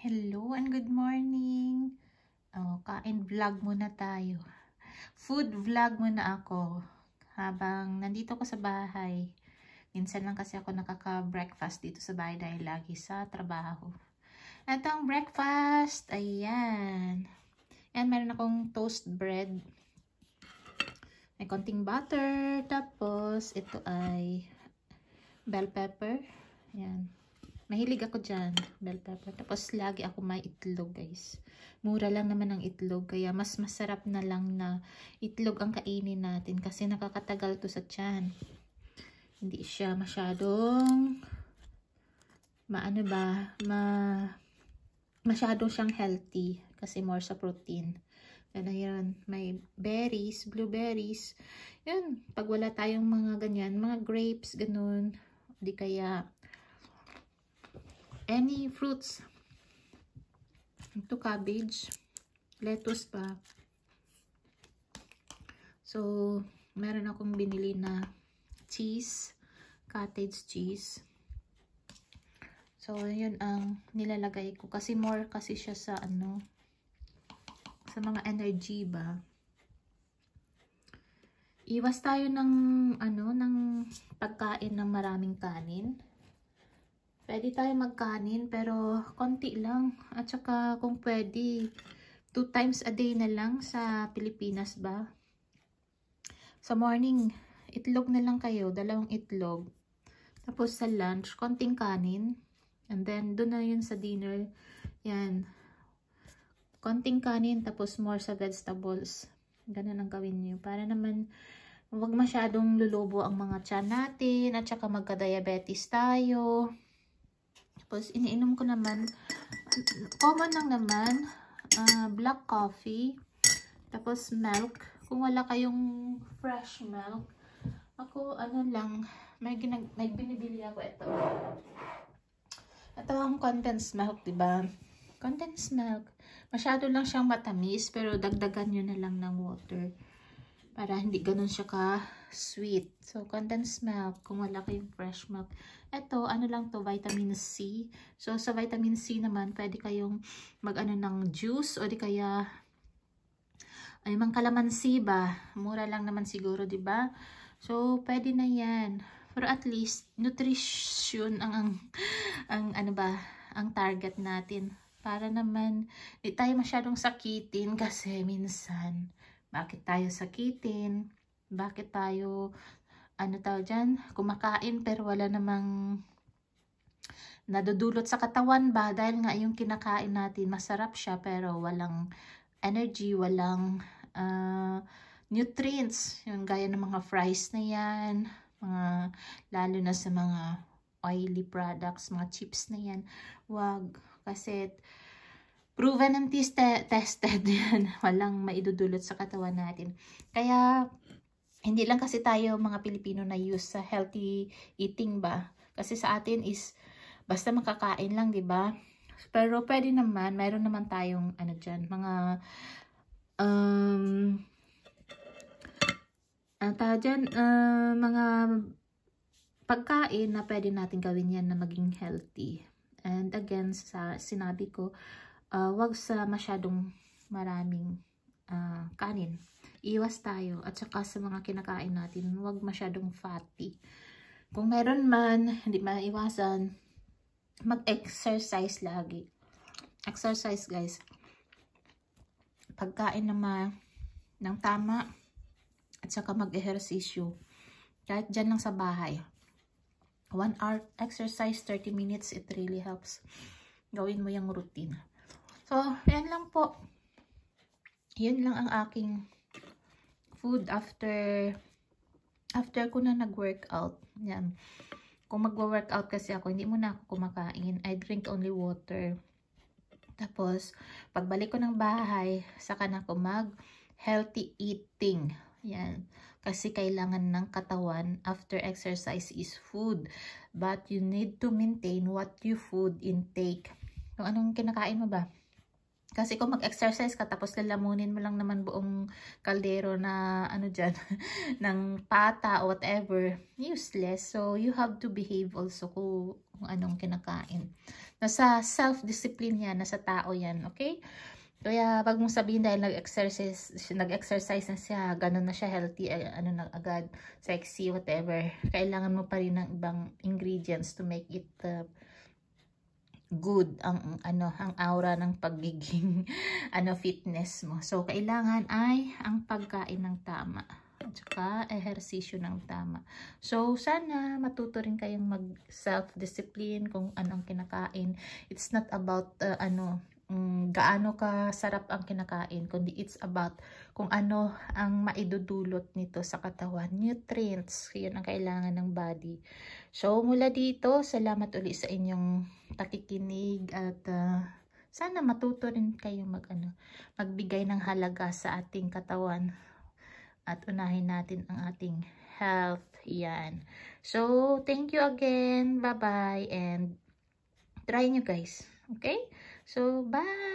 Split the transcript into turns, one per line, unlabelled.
Hello and good morning. Oh, kain vlog muna tayo. Food vlog muna ako habang nandito ko sa bahay. Minsan lang kasi ako nakaka-breakfast dito sa bahay dahil lagi sa trabaho. Ito breakfast. Ayan. Ayan, meron akong toast bread. May konting butter. Tapos, ito ay bell pepper. Ayan. Mahilig ako dyan, bell pepper. Tapos, lagi ako may itlog, guys. Mura lang naman ang itlog, kaya mas masarap na lang na itlog ang kainin natin kasi nakakatagal to sa tiyan. Hindi siya masyadong maano ba, ma masyado siyang healthy kasi more sa protein. Yan na May berries, blueberries. Yan. Pag wala tayong mga ganyan, mga grapes, ganun. Di kaya any fruits. Ito cabbage, lettuce pa. So, meron akong binili na cheese, cottage cheese. So, yun ang nilalagay ko. Kasi more kasi siya sa ano, sa mga energy ba. Iwas tayo ng ano, ng pagkain ng maraming kanin. Pwede tayo magkanin pero konti lang. At saka kung pwede, two times a day na lang sa Pilipinas ba? Sa morning, itlog na lang kayo, dalawang itlog. Tapos sa lunch, konting kanin. And then, doon na yun sa dinner. Yan. Konting kanin, tapos more sa vegetables. Ganun ang gawin nyo. Para naman, wag masyadong lulubo ang mga tiyan natin. At saka magka-diabetes tayo. Tapos, iniinom ko naman, common lang naman, uh, black coffee, tapos milk. Kung wala kayong fresh milk, ako, ano lang, may, ginag may binibili ako ito. Ito ang condensed milk, di ba? Condensed milk. Masyado lang siyang matamis, pero dagdagan nyo na lang ng water para hindi ganun siya ka sweet. So, condensed milk, kung wala kayong fresh milk. Ito, ano lang to, vitamin C. So, sa vitamin C naman, pwede kayong magano ano ng juice o di kaya ay mang kalamansi ba? Mura lang naman siguro, 'di ba? So, pwede na 'yan. Pero at least nutrition ang ang, ang ano ba, ang target natin para naman di tayo masyadong sakitin kasi minsan bakit tayo sakitin? Bakit tayo, ano tawag dyan, kumakain pero wala namang nadudulot sa katawan ba? Dahil nga yung kinakain natin, masarap siya pero walang energy, walang uh, nutrients. Yung gaya ng mga fries na yan, mga, lalo na sa mga oily products, mga chips na yan. Wag, kasi proven and tiste, tested yan. Walang maidudulot sa katawan natin. Kaya, hindi lang kasi tayo mga Pilipino na use sa healthy eating ba. Kasi sa atin is, basta makakain lang, di ba? Pero pwede naman, mayroon naman tayong ano dyan, mga um, ano tawag dyan, uh, mga pagkain na pwede natin gawin yan na maging healthy. And again, sa sinabi ko, uh, wag sa masyadong maraming uh, kanin. Iwas tayo. At saka sa mga kinakain natin, wag masyadong fatty. Kung meron man, hindi maiwasan, mag-exercise lagi. Exercise, guys. Pagkain naman ng tama at saka mag-ehersisyo. Kahit dyan lang sa bahay. 1 hour exercise, 30 minutes, it really helps. Gawin mo yung routine. So, yan lang po. Yan lang ang aking food after after ko na nag-workout. Yan. Kung magwa-workout kasi ako, hindi muna ako kumakain. I drink only water. Tapos, pagbalik ko ng bahay, saka na ako mag healthy eating. Yan. Kasi kailangan ng katawan after exercise is food. But you need to maintain what you food intake. Kung anong kinakain mo ba? Kasi kung mag-exercise ka, tapos lalamunin mo lang naman buong kaldero na ano dyan, ng pata o whatever, useless. So, you have to behave also kung, kung anong kinakain. Nasa self-discipline yan, nasa tao yan, okay? Kaya, pag mong sabihin dahil nag-exercise nag -exercise na siya, ganun na siya, healthy, eh, ano na agad, sexy, whatever, kailangan mo pa rin ng ibang ingredients to make it uh, good ang ano ang aura ng pagiging ano fitness mo. So kailangan ay ang pagkain ng tama at saka ehersisyo ng tama. So sana matuto rin kayong mag self-discipline kung anong kinakain. It's not about uh, ano um, gaano ka sarap ang kinakain, kundi it's about kung ano ang maidudulot nito sa katawan. Nutrients, yun ang kailangan ng body. So, mula dito, salamat uli sa inyong pakikinig at uh, sana matuto rin kayo mag, ano, magbigay ng halaga sa ating katawan. At unahin natin ang ating health. Yan. So, thank you again. Bye-bye. And try nyo guys. Okay? So, bye!